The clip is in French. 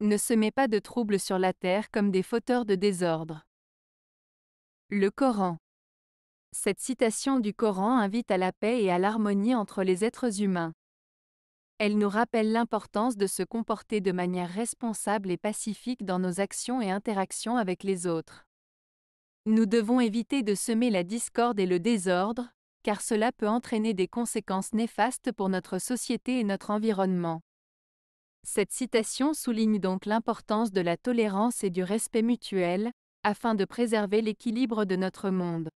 Ne semez pas de troubles sur la terre comme des fauteurs de désordre. Le Coran. Cette citation du Coran invite à la paix et à l'harmonie entre les êtres humains. Elle nous rappelle l'importance de se comporter de manière responsable et pacifique dans nos actions et interactions avec les autres. Nous devons éviter de semer la discorde et le désordre, car cela peut entraîner des conséquences néfastes pour notre société et notre environnement. Cette citation souligne donc l'importance de la tolérance et du respect mutuel, afin de préserver l'équilibre de notre monde.